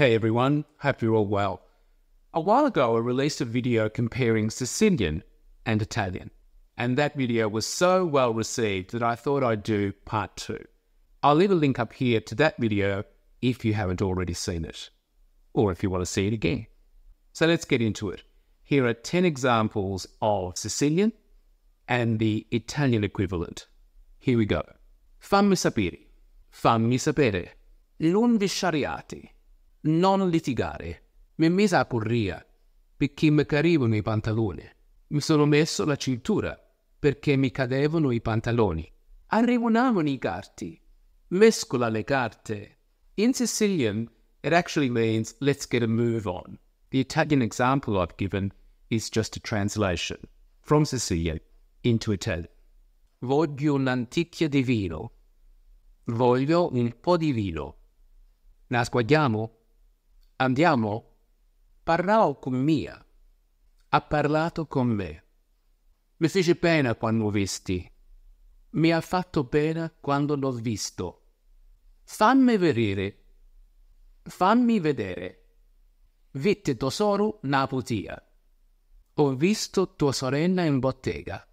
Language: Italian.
Hey everyone, hope you're all well. A while ago, I released a video comparing Sicilian and Italian, and that video was so well received that I thought I'd do part two. I'll leave a link up here to that video if you haven't already seen it, or if you want to see it again. So let's get into it. Here are 10 examples of Sicilian and the Italian equivalent. Here we go. Fammi sapere. Fammi sapere. Non vi shariati. non litigare. Mi mise a correre perché mi carivano i pantaloni. Mi sono messo la cintura perché mi cadevano i pantaloni. Arrivavano i carti. Mescola le carte. In Sicilian, it actually means let's get a move on. The Italian example I've given is just a translation from Sicilian into Italian. Voglio un'antichia di vino. Voglio un po' di vino. Nasquadiamo? Andiamo, parlò con mia. Ha parlato con me. Mi fece pena quando lo visti. Mi ha fatto pena quando l'ho visto. Fammi vedere. Fammi vedere. Vitte tesoro Napotia. Ho visto tua sorella in bottega.